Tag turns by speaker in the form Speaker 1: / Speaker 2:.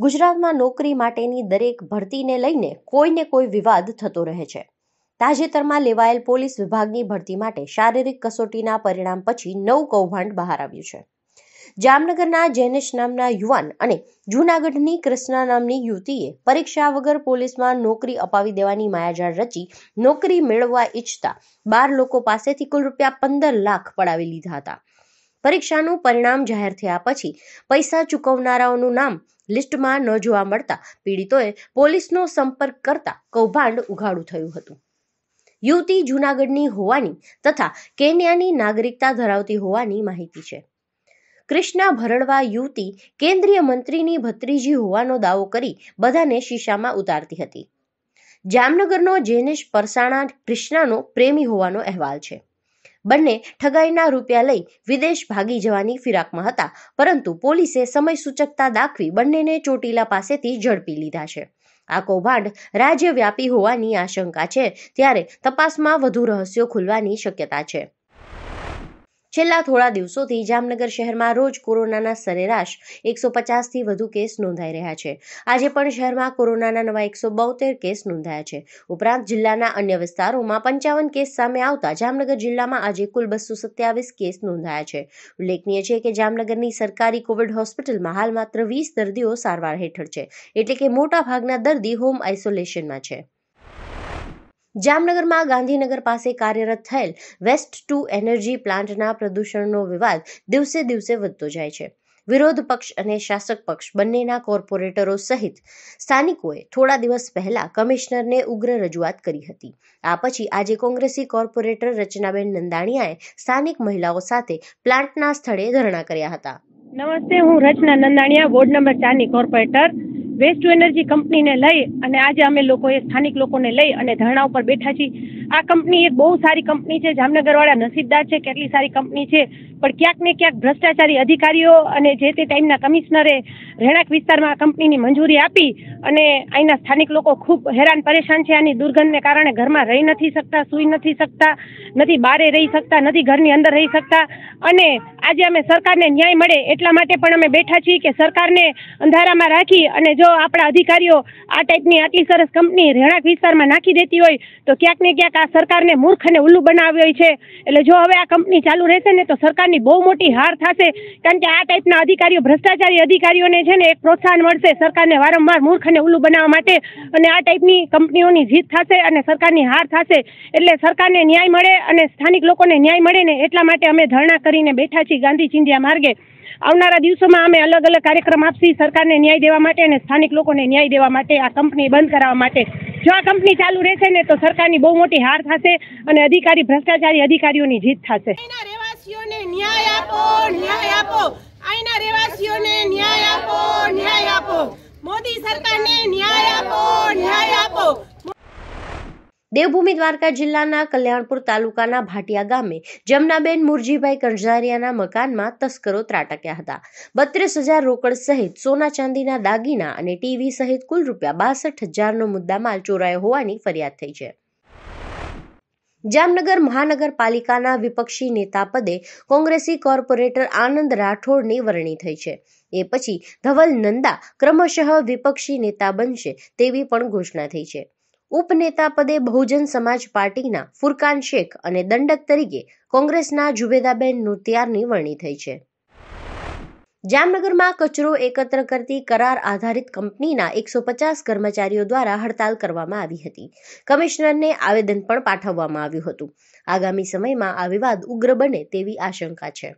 Speaker 1: ગુજરાતમાં નોકરી માટેની દરેક ભરતીને લઈને કોઈને કોઈ વિવાદ થતો રહે છે તાજેતરમાં લેવાયેલ પોલીસ વિભાગની ભરતી માટે શારીરિક કસોટીના પરિણામ પછી નવ કૌભાંડ બહાર આવ્યું છે જામનગરના જૈનેશ નામના યુવાન અને જૂનાગઢની કૃષ્ણા નામની યુવતીએ પરીક્ષા વગર પોલીસમાં નોકરી અપાવી દેવાની માયાજાળ રચી નોકરી મેળવવા ઈચ્છતા બાર લોકો પાસેથી કુલ રૂપિયા પંદર લાખ પડાવી લીધા હતા પરીક્ષાનું પરિણામ જાહેર થયા પછી પૈસા ચૂકવનારાઓનું નામ લિસ્ટમાં ન જોવા મળતા પીડિતોએ પોલીસનો સંપર્ક કરતા કૌભાંડ ઉઘાડું થયું હતું યુવતી જૂનાગઢની હોવાની તથા કેન્યાની નાગરિકતા ધરાવતી હોવાની માહિતી છે કૃષ્ણા ભરડવા યુવતી કેન્દ્રીય મંત્રીની ભત્રીજી હોવાનો દાવો કરી બધાને શીશામાં ઉતારતી હતી જામનગરનો જેનેશ પરસાણા કૃષ્ણાનો પ્રેમી હોવાનો અહેવાલ છે બંને ઠગાઈના રૂપિયા લઈ વિદેશ ભાગી જવાની ફિરાકમાં હતા પરંતુ પોલીસે સમય સૂચકતા દાખવી બંનેને ચોટીલા પાસેથી ઝડપી લીધા છે આ કૌભાંડ રાજ્યવ્યાપી હોવાની આશંકા છે ત્યારે તપાસમાં વધુ રહસ્યો ખુલવાની શક્યતા છે છેલ્લા થોડા દિવસોથી જામનગર શહેરમાં રોજ કોરોનાના સરેરાશ એકસો પચાસથી વધુ કેસ નોંધાઈ રહ્યા છે આજે પણ શહેરમાં કોરોનાના નવા એકસો બોતેર કેસ નોંધાયા છે ઉપરાંત જિલ્લાના અન્ય વિસ્તારોમાં પંચાવન કેસ સામે આવતા જામનગર જિલ્લામાં આજે કુલ બસો સત્યાવીસ કેસ નોંધાયા છે ઉલ્લેખનીય છે કે જામનગરની સરકારી કોવિડ હોસ્પિટલમાં હાલ માત્ર વીસ દર્દીઓ સારવાર હેઠળ છે એટલે કે મોટા ભાગના દર્દી હોમ આઇસોલેશનમાં છે જામનગરમાં ગાંધીનગર પાસે કાર્યરત થયેલ વેસ્ટ ટુ એનર્જી પ્લાન્ટના પ્રદૂષણનો વિવાદ દિવસે દિવસે વધતો જાય છે વિરોધ પક્ષ અને શાસક પક્ષ બંનેના કોર્પોરેટરો સહિત સ્થાનિકોએ થોડા દિવસ પહેલા કમિશનરને ઉગ્ર રજૂઆત કરી હતી આ પછી આજે કોંગ્રેસી કોર્પોરેટર રચનાબેન નંદાણીયાએ સ્થાનિક મહિલાઓ સાથે પ્લાન્ટના સ્થળે ધરણા કર્યા હતા
Speaker 2: નમસ્તે હું રચના નંદાણીયા વોર્ડ નંબર ચારની કોર્પોરેટર વેસ્ટ ટુ એનર્જી કંપનીને લઈ અને આજે અમે લોકોએ સ્થાનિક લોકોને લઈ અને ધરણા ઉપર બેઠા છીએ આ કંપની એક બહુ સારી કંપની છે જામનગરવાળા નસીબદાર છે કેટલી સારી કંપની છે પણ ક્યાંક ને ક્યાંક ભ્રષ્ટાચારી અધિકારીઓ અને જે તે ટાઈમના કમિશનરે રહેણાંક વિસ્તારમાં આ કંપનીની મંજૂરી આપી અને અહીંના સ્થાનિક લોકો ખૂબ હેરાન પરેશાન છે આની દુર્ગંધને કારણે ઘરમાં રહી નથી શકતા સૂઈ નથી શકતા નથી બારે રહી શકતા નથી ઘરની અંદર રહી શકતા અને આજે અમે સરકારને ન્યાય મળે એટલા માટે પણ અમે બેઠા છીએ કે સરકારને અંધારામાં રાખી અને જો આપણા અધિકારીઓ આ ટાઈપની આટલી સરસ કંપની રહેણાંક વિસ્તારમાં નાખી દેતી હોય તો ક્યાંક ને ક્યાંક આ સરકારને મૂર્ખ અને ઉલ્લુ બનાવ્યો છે એટલે જો હવે આ કંપની ચાલુ રહેશે ને તો સરકારની બહુ મોટી હાર થશે કારણ કે આ ટાઈપના અધિકારીઓ ભ્રષ્ટાચારી અધિકારીઓને છે ને એક પ્રોત્સાહન મળશે સરકારને વારંવાર મૂર્ખ અને ઉલ્લુ બનાવવા માટે અને આ ટાઈપની કંપનીઓની જીત થશે અને સરકારની હાર થશે એટલે સરકારને ન્યાય મળે અને સ્થાનિક લોકોને ન્યાય મળે ને એટલા માટે અમે ધરણા કરીને બેઠા છીએ ગાંધી ચિંધિયા માર્ગે આવનારા દિવસોમાં અમે અલગ અલગ કાર્યક્રમ આપશી સરકારને ન્યાય દેવા માટે અને સ્થાનિક લોકોને ન્યાય દેવા માટે આ કંપની બંધ કરાવવા માટે જો આ કંપની ચાલુ રહેશે ને તો સરકારની બહુ મોટી હાર થશે અને અધિકારી ભ્રષ્ટાચારી અધિકારીઓની જીત થશે રહેવાસીઓને ન્યાય આપો ન્યાય આપો અહીંના રહેવાસીઓને ન્યાય આપો ન્યાય આપો મોદી સરકારને ન્યાય આપો ન્યાય આપો
Speaker 1: દેવભૂમિ દ્વારકા જિલ્લાના કલ્યાણપુર તાલુકાના ભાટિયા ગામે જમનાબેન મુરજીભાઈ કંજારિયાના મકાનમાં તસ્કરો ત્રાટક્યા હતા બત્રીસ હજાર રોકડ સહિત સોના ચાંદીના દાગીના અને ટીવી સહિત કુલ રૂપિયા બાસઠ હજારનો મુદ્દામાલ ચોરાયો હોવાની ફરિયાદ થઈ છે જામનગર મહાનગરપાલિકાના વિપક્ષી નેતા પદે કોંગ્રેસી કોર્પોરેટર આનંદ રાઠોડની વરણી થઈ છે એ પછી ધવલ નંદા ક્રમશઃ વિપક્ષી નેતા બનશે તેવી પણ ઘોષણા થઈ છે ઉપનેતા પદે બહુજન સમાજ પાર્ટીના ફુરકાન શેખ અને દંડક તરીકે કોંગ્રેસના જુબેદાબેન નુતિયારની વરણી થઈ છે જામનગરમાં કચરો એકત્ર કરતી કરાર આધારિત કંપનીના એકસો પચાસ કર્મચારીઓ દ્વારા હડતાલ કરવામાં આવી હતી કમિશનરને આવેદન પણ પાઠવવામાં આવ્યું હતું આગામી સમયમાં આ વિવાદ ઉગ્ર બને તેવી આશંકા છે